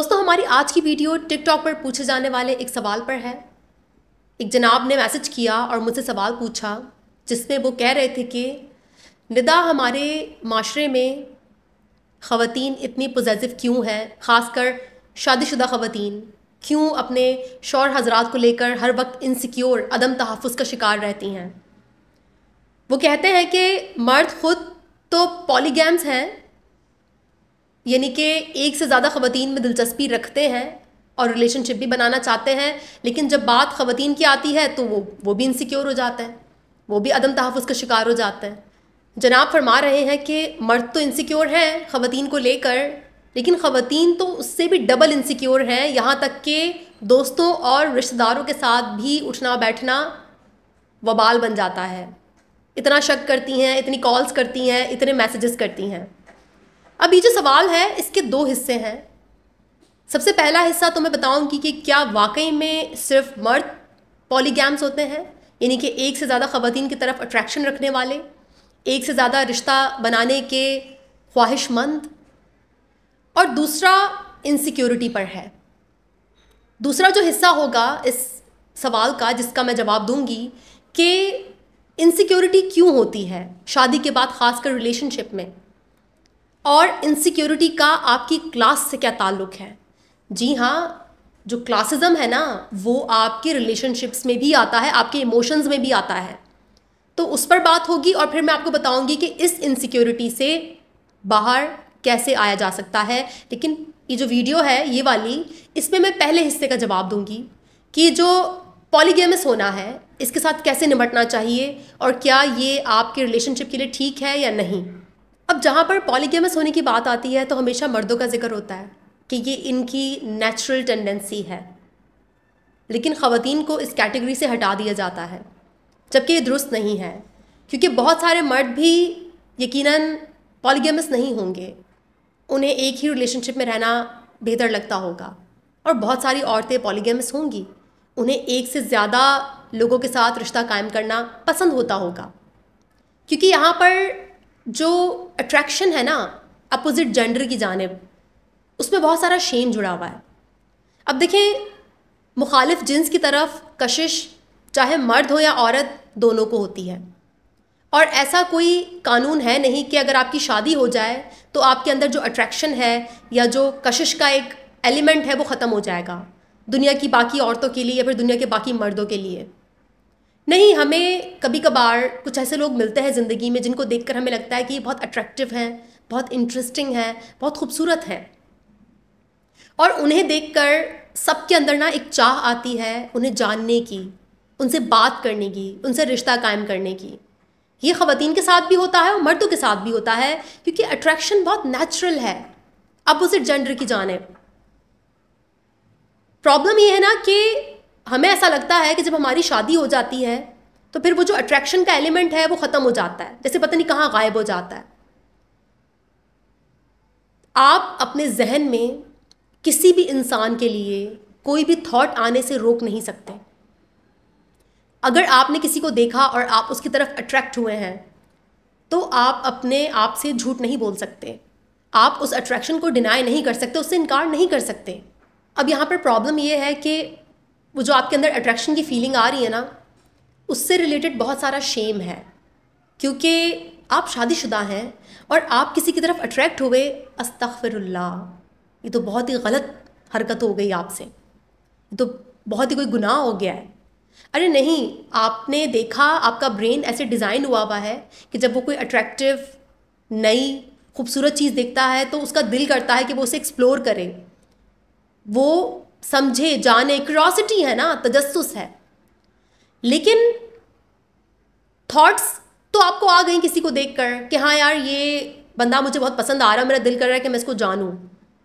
दोस्तों हमारी आज की वीडियो टिकटॉक पर पूछे जाने वाले एक सवाल पर है एक जनाब ने मैसेज किया और मुझसे सवाल पूछा जिसमें वो कह रहे थे कि निदा हमारे माशरे में ख़वान इतनी पोजेसिव क्यों हैं ख़ासकर शादीशुदा ख़वान क्यों अपने शौर हजरात को लेकर हर वक्त इनसिक्योर अदम तहफ़ का शिकार रहती हैं वो कहते हैं कि मर्द ख़ुद तो पॉलीगैम्स हैं यानी कि एक से ज़्यादा ख़वान में दिलचस्पी रखते हैं और रिलेशनशिप भी बनाना चाहते हैं लेकिन जब बात ख़वान की आती है तो वो वो भी इनसिक्योर हो जाते हैं वो भी अदम तहफ़ का शिकार हो जाते हैं जनाब फरमा रहे हैं कि मर्द तो इनसिक्योर हैं ख़वान को लेकर लेकिन ख़वान तो उससे भी डबल इनसिक्योर हैं यहाँ तक कि दोस्तों और रिश्तेदारों के साथ भी उठना बैठना वबाल बन जाता है इतना शक करती हैं इतनी कॉल्स करती हैं इतने मैसेजेस करती हैं अब ये जो सवाल है इसके दो हिस्से हैं सबसे पहला हिस्सा तो मैं बताऊंगी कि क्या वाकई में सिर्फ मर्द पॉलीगैम्स होते हैं यानी कि एक से ज़्यादा ख़वान की तरफ अट्रैक्शन रखने वाले एक से ज़्यादा रिश्ता बनाने के ख्वाहिशमंद और दूसरा इनसिक्योरिटी पर है दूसरा जो हिस्सा होगा इस सवाल का जिसका मैं जवाब दूंगी कि इनसिक्योरिटी क्यों होती है शादी के बाद ख़ासकर रिलेशनशिप में और इनसिक्योरिटी का आपकी क्लास से क्या ताल्लुक है जी हाँ जो क्लासिज्म है ना वो आपके रिलेशनशिप्स में भी आता है आपके इमोशंस में भी आता है तो उस पर बात होगी और फिर मैं आपको बताऊंगी कि इस इनसिक्योरिटी से बाहर कैसे आया जा सकता है लेकिन ये जो वीडियो है ये वाली इसमें मैं पहले हिस्से का जवाब दूंगी कि जो पॉलीगेमस होना है इसके साथ कैसे निपटना चाहिए और क्या ये आपके रिलेशनशिप के लिए ठीक है या नहीं अब जहाँ पर पॉलीगेमस होने की बात आती है तो हमेशा मर्दों का जिक्र होता है कि ये इनकी नेचुरल टेंडेंसी है लेकिन ख़वान को इस कैटेगरी से हटा दिया जाता है जबकि ये दुरुस्त नहीं है क्योंकि बहुत सारे मर्द भी यकीनन पॉलीगेमस नहीं होंगे उन्हें एक ही रिलेशनशिप में रहना बेहतर लगता होगा और बहुत सारी औरतें पॉलीगेमस होंगी उन्हें एक से ज़्यादा लोगों के साथ रिश्ता कायम करना पसंद होता होगा क्योंकि यहाँ पर जो अट्रैक्शन है ना अपोजिट जेंडर की जानब उसमें बहुत सारा शेम जुड़ा हुआ है अब देखें मुखालिफ जिन्स की तरफ कशिश चाहे मर्द हो या औरत दोनों को होती है और ऐसा कोई कानून है नहीं कि अगर आपकी शादी हो जाए तो आपके अंदर जो अट्रैक्शन है या जो कशिश का एक एलिमेंट है वो ख़त्म हो जाएगा दुनिया की बाकी औरतों के लिए या फिर दुनिया के बाकी मर्दों के लिए नहीं हमें कभी कभार कुछ ऐसे लोग मिलते हैं ज़िंदगी में जिनको देखकर हमें लगता है कि ये बहुत अट्रैक्टिव हैं बहुत इंटरेस्टिंग हैं बहुत खूबसूरत हैं और उन्हें देखकर सबके अंदर ना एक चाह आती है उन्हें जानने की उनसे बात करने की उनसे रिश्ता कायम करने की ये ख़वान के साथ भी होता है और मर्दों के साथ भी होता है क्योंकि अट्रैक्शन बहुत नेचुरल है अपोजिट जेंडर की जाने प्रॉब्लम ये है ना कि हमें ऐसा लगता है कि जब हमारी शादी हो जाती है तो फिर वो जो अट्रैक्शन का एलिमेंट है वो ख़त्म हो जाता है जैसे पता नहीं कहाँ गायब हो जाता है आप अपने जहन में किसी भी इंसान के लिए कोई भी थॉट आने से रोक नहीं सकते अगर आपने किसी को देखा और आप उसकी तरफ अट्रैक्ट हुए हैं तो आप अपने आप से झूठ नहीं बोल सकते आप उस अट्रैक्शन को डिनाई नहीं कर सकते उससे इनकार नहीं कर सकते अब यहाँ पर प्रॉब्लम यह है कि वो जो आपके अंदर अट्रैक्शन की फीलिंग आ रही है ना उससे रिलेटेड बहुत सारा शेम है क्योंकि आप शादीशुदा हैं और आप किसी की तरफ अट्रैक्ट हुए अस्तफ़रल्ला ये तो बहुत ही गलत हरकत हो गई आपसे ये तो बहुत ही कोई गुनाह हो गया है अरे नहीं आपने देखा आपका ब्रेन ऐसे डिज़ाइन हुआ हुआ है कि जब वो कोई अट्रैक्टिव नई खूबसूरत चीज़ देखता है तो उसका दिल करता है कि वो उसे एक्सप्लोर करे वो समझे जाने क्रॉसिटी है ना तजस्स है लेकिन थॉट्स तो आपको आ गई किसी को देख कर कि हाँ यार ये बंदा मुझे बहुत पसंद आ रहा है मेरा दिल कर रहा है कि मैं इसको जानूँ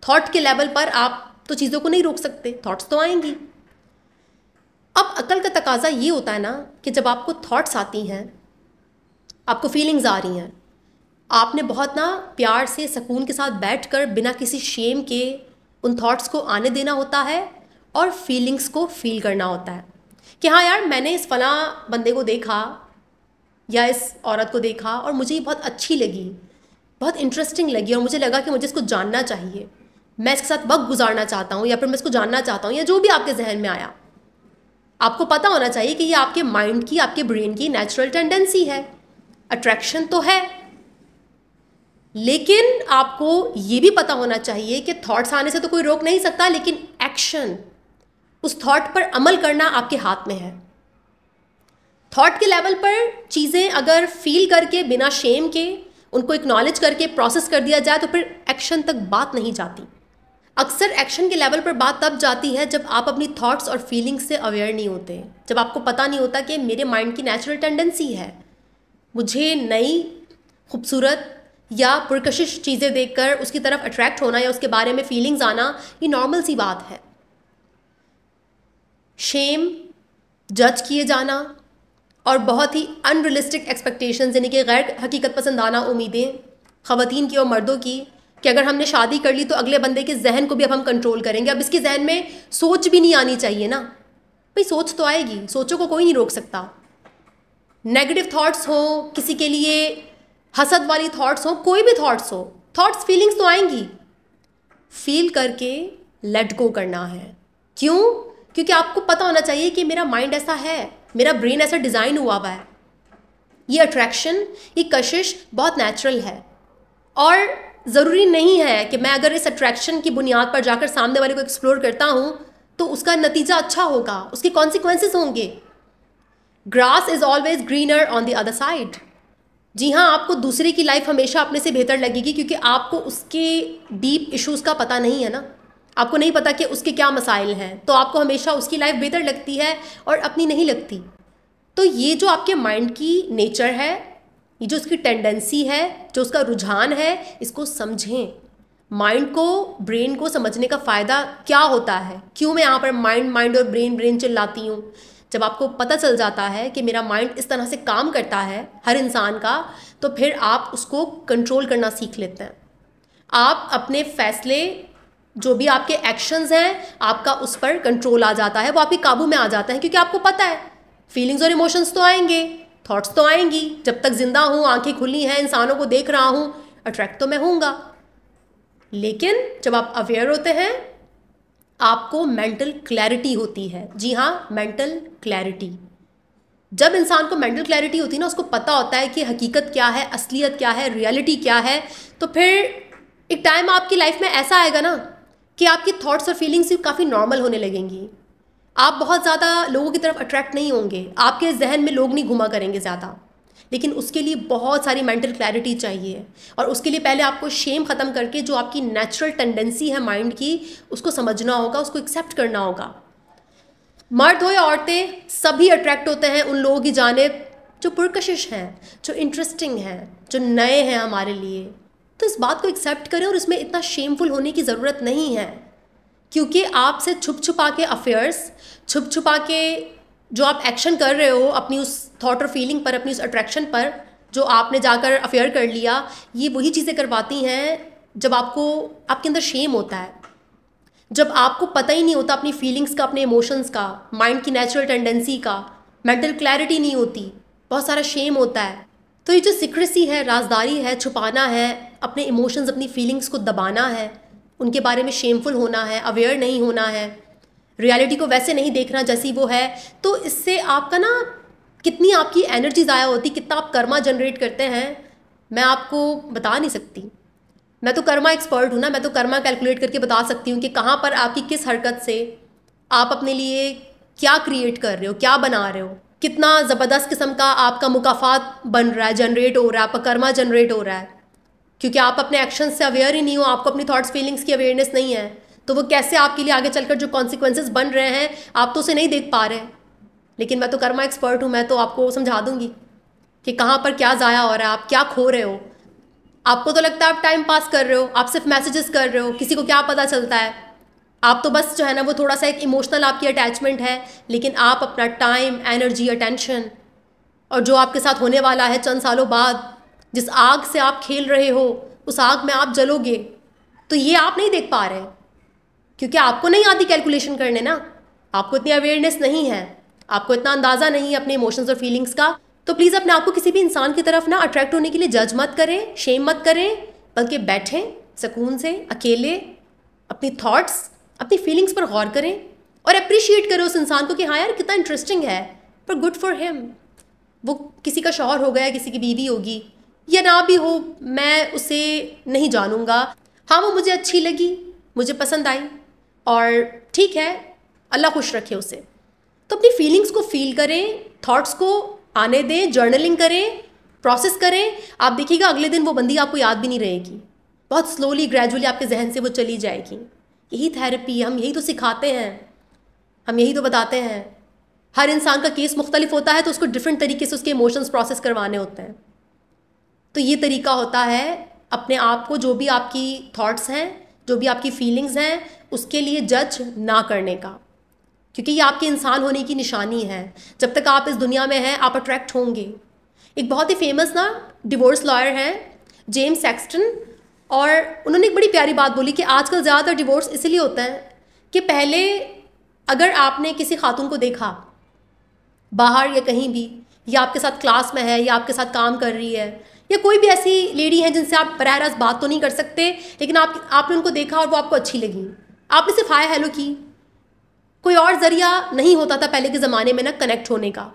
थॉट के लेवल पर आप तो चीज़ों को नहीं रोक सकते थॉट्स तो आएंगी अब अकल का तकाजा ये होता है ना कि जब आपको थॉट्स आती हैं आपको फीलिंग्स आ रही हैं आपने बहुत ना प्यार से सुकून के साथ बैठ कर बिना किसी शेम के उन थॉट्स को आने देना होता है और फीलिंग्स को फील करना होता है कि हाँ यार मैंने इस फला बंदे को देखा या इस औरत को देखा और मुझे ये बहुत अच्छी लगी बहुत इंटरेस्टिंग लगी और मुझे लगा कि मुझे इसको जानना चाहिए मैं इसके साथ वक्त गुजारना चाहता हूँ या फिर मैं इसको जानना चाहता हूँ या जो भी आपके जहन में आया आपको पता होना चाहिए कि ये आपके माइंड की आपके ब्रेन की नेचुरल टेंडेंसी है अट्रैक्शन तो है लेकिन आपको ये भी पता होना चाहिए कि थॉट्स आने से तो कोई रोक नहीं सकता लेकिन एक्शन उस थॉट पर अमल करना आपके हाथ में है थॉट के लेवल पर चीज़ें अगर फील करके बिना शेम के उनको इक्नॉलेज करके प्रोसेस कर दिया जाए तो फिर एक्शन तक बात नहीं जाती अक्सर एक्शन के लेवल पर बात तब जाती है जब आप अपनी थॉट्स और फीलिंग्स से अवेयर नहीं होते जब आपको पता नहीं होता कि मेरे माइंड की नेचुरल टेंडेंसी है मुझे नई खूबसूरत या पुरकशिश चीज़ें देखकर उसकी तरफ अट्रैक्ट होना या उसके बारे में फीलिंग्स आना ये नॉर्मल सी बात है शेम जज किए जाना और बहुत ही अनरियलिस्टिक एक्सपेक्टेशन यानी कि गैर हकीकत पसंदाना उम्मीदें ख़वान की और मर्दों की कि अगर हमने शादी कर ली तो अगले बंदे के जहन को भी अब हम कंट्रोल करेंगे अब इसके जहन में सोच भी नहीं आनी चाहिए ना भाई सोच तो आएगी सोचों को कोई नहीं रोक सकता नेगेटिव थाट्स हो किसी के लिए हसद वाली थॉट्स हो कोई भी थॉट्स हो थॉट्स फीलिंग्स तो आएंगी फील करके लेट गो करना है क्यों क्योंकि आपको पता होना चाहिए कि मेरा माइंड ऐसा है मेरा ब्रेन ऐसा डिज़ाइन हुआ हुआ है ये अट्रैक्शन ये कशिश बहुत नेचुरल है और ज़रूरी नहीं है कि मैं अगर इस अट्रैक्शन की बुनियाद पर जाकर सामने वाले को एक्सप्लोर करता हूँ तो उसका नतीजा अच्छा होगा उसके कॉन्सिक्वेंसेस होंगे grass is always greener on the other side जी हाँ आपको दूसरे की लाइफ हमेशा अपने से बेहतर लगेगी क्योंकि आपको उसके डीप इश्यूज का पता नहीं है ना आपको नहीं पता कि उसके क्या मसाइल हैं तो आपको हमेशा उसकी लाइफ बेहतर लगती है और अपनी नहीं लगती तो ये जो आपके माइंड की नेचर है ये जो उसकी टेंडेंसी है जो उसका रुझान है इसको समझें माइंड को ब्रेन को समझने का फ़ायदा क्या होता है क्यों मैं यहाँ पर माइंड माइंड और ब्रेन ब्रेन चिल्लाती हूँ जब आपको पता चल जाता है कि मेरा माइंड इस तरह से काम करता है हर इंसान का तो फिर आप उसको कंट्रोल करना सीख लेते हैं आप अपने फैसले जो भी आपके एक्शंस हैं आपका उस पर कंट्रोल आ जाता है वो आपके काबू में आ जाता है क्योंकि आपको पता है फीलिंग्स और इमोशंस तो आएंगे थॉट्स तो आएंगी जब तक ज़िंदा हूँ आंखें खुली हैं इंसानों को देख रहा हूँ अट्रैक्ट तो मैं हूँगा लेकिन जब आप अवेयर होते हैं आपको मेंटल क्लैरिटी होती है जी हाँ मेंटल क्लैरिटी जब इंसान को मेंटल क्लैरिटी होती है ना उसको पता होता है कि हकीकत क्या है असलियत क्या है रियलिटी क्या है तो फिर एक टाइम आपकी लाइफ में ऐसा आएगा ना कि आपकी थॉट्स और फीलिंग्स भी काफ़ी नॉर्मल होने लगेंगी आप बहुत ज़्यादा लोगों की तरफ अट्रैक्ट नहीं होंगे आपके जहन में लोग नहीं घुमा करेंगे ज़्यादा लेकिन उसके लिए बहुत सारी मेंटल क्लैरिटी चाहिए और उसके लिए पहले आपको शेम ख़त्म करके जो आपकी नेचुरल टेंडेंसी है माइंड की उसको समझना होगा उसको एक्सेप्ट करना होगा मर्द हो या औरतें सभी अट्रैक्ट होते हैं उन लोगों की जानब जो पुरकशिश हैं जो इंटरेस्टिंग हैं जो नए हैं हमारे लिए तो इस बात को एक्सेप्ट करें और इसमें इतना शेमफुल होने की ज़रूरत नहीं है क्योंकि आपसे छुप छुपा के अफेयर्स छुप छुपा के जो आप एक्शन कर रहे हो अपनी उस थॉट और फीलिंग पर अपनी उस अट्रैक्शन पर जो आपने जाकर अफेयर कर लिया ये वही चीज़ें करवाती हैं जब आपको आपके अंदर शेम होता है जब आपको पता ही नहीं होता अपनी फीलिंग्स का अपने इमोशंस का माइंड की नेचुरल टेंडेंसी का मेंटल क्लैरिटी नहीं होती बहुत सारा शेम होता है तो ये जो सिक्रेसी है राजदारी है छुपाना है अपने इमोशंस अपनी फीलिंग्स को दबाना है उनके बारे में शेमफुल होना है अवेयर नहीं होना है रियलिटी को वैसे नहीं देखना जैसी वो है तो इससे आपका ना कितनी आपकी एनर्जी ज़ाया होती कितना आप कर्मा जनरेट करते हैं मैं आपको बता नहीं सकती मैं तो कर्मा एक्सपर्ट हूँ ना मैं तो कर्मा कैलकुलेट करके बता सकती हूँ कि कहाँ पर आपकी किस हरकत से आप अपने लिए क्या क्रिएट कर रहे हो क्या बना रहे हो कितना ज़बरदस्त किस्म का आपका मुकाफात बन रहा है जनरेट हो रहा है आपका कर्मा जनरेट हो रहा है क्योंकि आप अपने एक्शन से अवेयर ही नहीं हो आपको अपनी थाट्स फीलिंग्स की अवेयरनेस नहीं है तो वो कैसे आपके लिए आगे चलकर जो कॉन्सिक्वेंसेज बन रहे हैं आप तो उसे नहीं देख पा रहे लेकिन मैं तो कर्मा एक्सपर्ट हूँ मैं तो आपको समझा दूंगी कि कहाँ पर क्या ज़ाया हो रहा है आप क्या खो रहे हो आपको तो लगता है आप टाइम पास कर रहे हो आप सिर्फ मैसेजेस कर रहे हो किसी को क्या पता चलता है आप तो बस जो है ना वो थोड़ा सा एक इमोशनल आपकी अटैचमेंट है लेकिन आप अपना टाइम एनर्जी अटेंशन और जो आपके साथ होने वाला है चंद सालों बाद जिस आग से आप खेल रहे हो उस आग में आप जलोगे तो ये आप नहीं देख पा रहे क्योंकि आपको नहीं आती कैलकुलेशन करने ना आपको इतनी अवेयरनेस नहीं है आपको इतना अंदाज़ा नहीं है अपने इमोशंस और फीलिंग्स का तो प्लीज़ अपने आप को किसी भी इंसान की तरफ ना अट्रैक्ट होने के लिए जज मत करें शेम मत करें बल्कि बैठें सुकून से अकेले अपनी थाट्स अपनी फीलिंग्स पर गौर करें और अप्रिशिएट करें उस इंसान को कि हाँ यार कितना इंटरेस्टिंग है पर गुड फॉर हिम वो किसी का शौहर हो गया किसी की बीवी होगी या ना भी हो मैं उसे नहीं जानूंगा हाँ वो मुझे अच्छी लगी मुझे पसंद आई और ठीक है अल्लाह खुश रखे उसे तो अपनी फीलिंग्स को फील करें थॉट्स को आने दें जर्नलिंग करें प्रोसेस करें आप देखिएगा अगले दिन वो बंदी आपको याद भी नहीं रहेगी बहुत स्लोली ग्रेजुअली आपके जहन से वो चली जाएगी यही थेरेपी हम यही तो सिखाते हैं हम यही तो बताते हैं हर इंसान का केस मुख्तलिफ होता है तो उसको डिफरेंट तरीके से उसके इमोशंस प्रोसेस करवाने होते हैं तो ये तरीका होता है अपने आप को जो भी आपकी थाट्स हैं जो भी आपकी फीलिंग्स हैं उसके लिए जज ना करने का क्योंकि ये आपके इंसान होने की निशानी है जब तक आप इस दुनिया में हैं आप अट्रैक्ट होंगे एक बहुत ही फेमस ना डिवोर्स लॉयर हैं जेम्स सेक्सटन और उन्होंने एक बड़ी प्यारी बात बोली कि आजकल ज़्यादातर डिवोर्स इसलिए होता है कि पहले अगर आपने किसी खातून को देखा बाहर या कहीं भी या आपके साथ क्लास में है या आपके साथ काम कर रही है या कोई भी ऐसी लेडी है जिनसे आप बरह रास्त बात तो नहीं कर सकते लेकिन आप आपने उनको देखा और वो आपको अच्छी लगी आपने सिर्फ हाय हेलो की कोई और ज़रिया नहीं होता था पहले के ज़माने में ना कनेक्ट होने का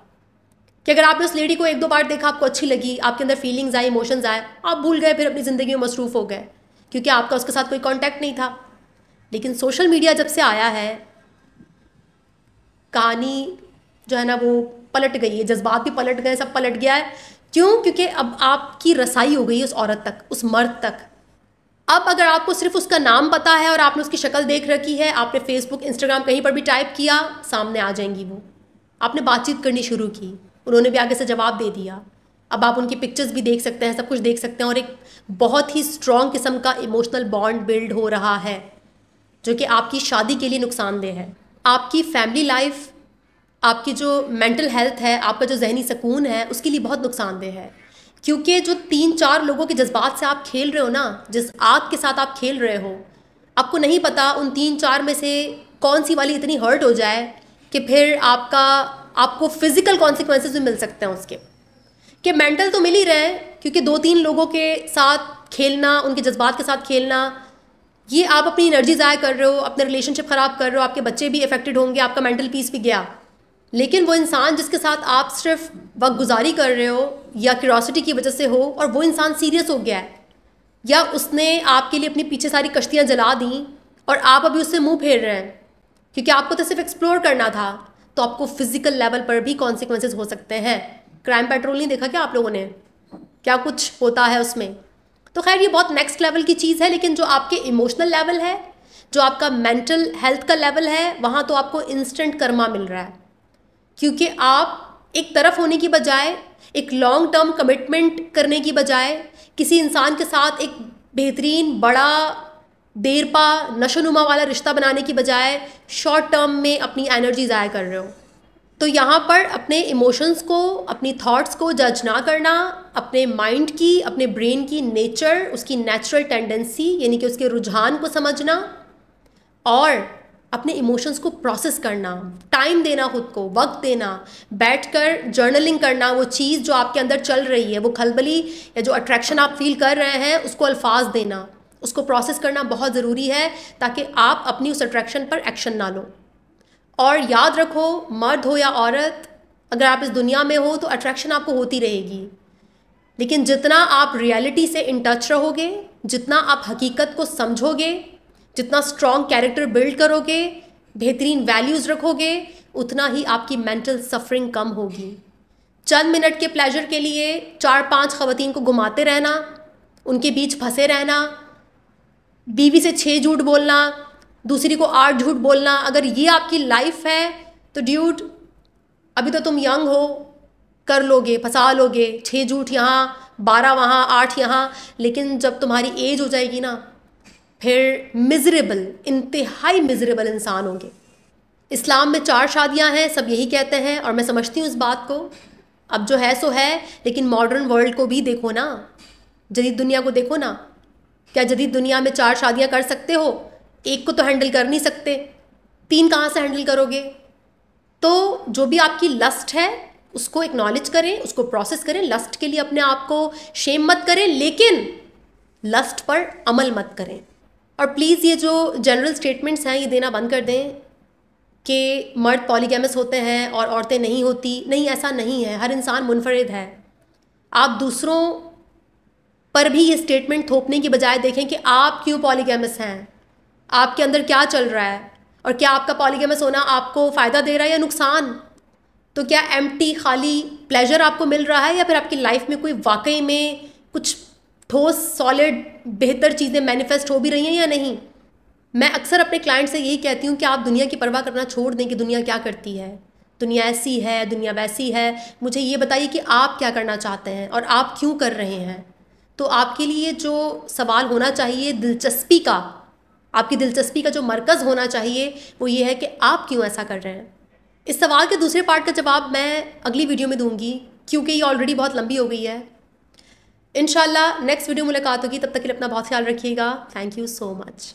कि अगर आपने उस लेडी को एक दो बार देखा आपको अच्छी लगी आपके अंदर फीलिंग्स आए इमोशंस आए आप भूल गए फिर अपनी ज़िंदगी में मसरूफ़ हो गए क्योंकि आपका उसके साथ कोई कांटेक्ट नहीं था लेकिन सोशल मीडिया जब से आया है कहानी जो है ना वो पलट गई है जज्बात भी पलट गए सब पलट गया है क्यों क्योंकि अब आपकी रसाई हो गई उस औरत तक उस मर्द तक अब अगर आपको सिर्फ उसका नाम पता है और आपने उसकी शक्ल देख रखी है आपने फेसबुक इंस्टाग्राम कहीं पर भी टाइप किया सामने आ जाएंगी वो आपने बातचीत करनी शुरू की उन्होंने भी आगे से जवाब दे दिया अब आप उनकी पिक्चर्स भी देख सकते हैं सब कुछ देख सकते हैं और एक बहुत ही स्ट्रॉन्ग किस्म का इमोशनल बॉन्ड बिल्ड हो रहा है जो कि आपकी शादी के लिए नुकसानदेह है आपकी फैमिली लाइफ आपकी जो मेंटल हेल्थ है आपका जो जहनी सुकून है उसके लिए बहुत नुकसानदेह है क्योंकि जो तीन चार लोगों के जज्बात से आप खेल रहे हो ना जिस आग के साथ आप खेल रहे हो आपको नहीं पता उन तीन चार में से कौन सी वाली इतनी हर्ट हो जाए कि फिर आपका आपको फिज़िकल कॉन्सिक्वेंसेज भी मिल सकते हैं उसके कि मेंटल तो मिल ही रहे हैं क्योंकि दो तीन लोगों के साथ खेलना उनके जज्बात के साथ खेलना ये आप अपनी एनर्जी ज़ाया कर रहे हो अपने रिलेशनशिप ख़राब कर रहे हो आपके बच्चे भी अफेक्टेड होंगे आपका मेंटल पीस भी गया लेकिन वो इंसान जिसके साथ आप सिर्फ वक्त गुजारी कर रहे हो या क्यूरोसिटी की वजह से हो और वो इंसान सीरियस हो गया है या उसने आपके लिए अपने पीछे सारी कश्तियाँ जला दी और आप अभी उससे मुंह फेर रहे हैं क्योंकि आपको तो सिर्फ एक्सप्लोर करना था तो आपको फिजिकल लेवल पर भी कॉन्सिक्वेंसेज हो सकते हैं क्राइम पेट्रोल नहीं देखा क्या आप लोगों ने क्या कुछ होता है उसमें तो खैर ये बहुत नेक्स्ट लेवल की चीज़ है लेकिन जो आपके इमोशनल लेवल है जो आपका मेंटल हेल्थ का लेवल है वहाँ तो आपको इंस्टेंट कर्मा मिल रहा है क्योंकि आप एक तरफ होने की बजाय एक लॉन्ग टर्म कमिटमेंट करने की बजाय किसी इंसान के साथ एक बेहतरीन बड़ा देरपा नशोनुमा वाला रिश्ता बनाने की बजाय शॉर्ट टर्म में अपनी एनर्जी ज़ाया कर रहे हो तो यहाँ पर अपने इमोशंस को अपनी थॉट्स को जज ना करना अपने माइंड की अपने ब्रेन की नेचर उसकी नेचुरल टेंडेंसी यानी कि उसके रुझान को समझना और अपने इमोशंस को प्रोसेस करना टाइम देना खुद को वक्त देना बैठकर जर्नलिंग करना वो चीज़ जो आपके अंदर चल रही है वो खलबली या जो अट्रैक्शन आप फील कर रहे हैं उसको अल्फाज देना उसको प्रोसेस करना बहुत ज़रूरी है ताकि आप अपनी उस अट्रैक्शन पर एक्शन ना लो और याद रखो मर्द हो या औरत अगर आप इस दुनिया में हो तो अट्रैक्शन आपको होती रहेगी लेकिन जितना आप रियलिटी से इन टच रहोगे जितना आप हकीकत को समझोगे जितना स्ट्रांग कैरेक्टर बिल्ड करोगे बेहतरीन वैल्यूज़ रखोगे उतना ही आपकी मेंटल सफरिंग कम होगी चंद मिनट के प्लेजर के लिए चार पांच खातन को घुमाते रहना उनके बीच फंसे रहना बीवी से छः झूठ बोलना दूसरी को आठ झूठ बोलना अगर ये आपकी लाइफ है तो ड्यूट अभी तो तुम यंग हो कर लोगे फंसा लोगे छः झूठ यहाँ बारह वहाँ आठ यहाँ लेकिन जब तुम्हारी एज हो जाएगी ना फिर मिजरेबल इंतहाई मिजरेबल इंसान होंगे इस्लाम में चार शादियां हैं सब यही कहते हैं और मैं समझती हूँ इस बात को अब जो है सो है लेकिन मॉडर्न वर्ल्ड को भी देखो ना जदीद दुनिया को देखो ना क्या जदीद दुनिया में चार शादियाँ कर सकते हो एक को तो हैंडल कर नहीं सकते तीन कहाँ से हैंडल करोगे तो जो भी आपकी लस्ट है उसको एक्नॉलेज करें उसको प्रोसेस करें लस्ट के लिए अपने आप को शेम मत करें लेकिन लस्ट पर अमल मत करें और प्लीज़ ये जो जनरल स्टेटमेंट्स हैं ये देना बंद कर दें कि मर्द पॉलीगैमस होते हैं और औरतें नहीं होती नहीं ऐसा नहीं है हर इंसान मुनफरद है आप दूसरों पर भी ये स्टेटमेंट थोपने की बजाय देखें कि आप क्यों पॉलीगैमस हैं आपके अंदर क्या चल रहा है और क्या आपका पॉलीगैमस होना आपको फ़ायदा दे रहा है या नुकसान तो क्या एम्प्टी खाली प्लेजर आपको मिल रहा है या फिर आपकी लाइफ में कोई वाकई में कुछ ठोस सॉलिड बेहतर चीज़ें मैनिफेस्ट हो भी रही हैं या नहीं मैं अक्सर अपने क्लाइंट से यही कहती हूँ कि आप दुनिया की परवाह करना छोड़ दें कि दुनिया क्या करती है दुनिया ऐसी है दुनिया वैसी है मुझे ये बताइए कि आप क्या करना चाहते हैं और आप क्यों कर रहे हैं तो आपके लिए जो सवाल होना चाहिए दिलचस्पी का आपकी दिलचस्पी का जो मरकज़ होना चाहिए वो ये है कि आप क्यों ऐसा कर रहे हैं इस सवाल के दूसरे पार्ट का जवाब मैं अगली वीडियो में दूंगी क्योंकि ये ऑलरेडी बहुत लंबी हो गई है इनशाला नेक्स्ट वीडियो मुलाकात होगी तब तक के लिए अपना बहुत ख्याल रखिएगा थैंक यू सो मच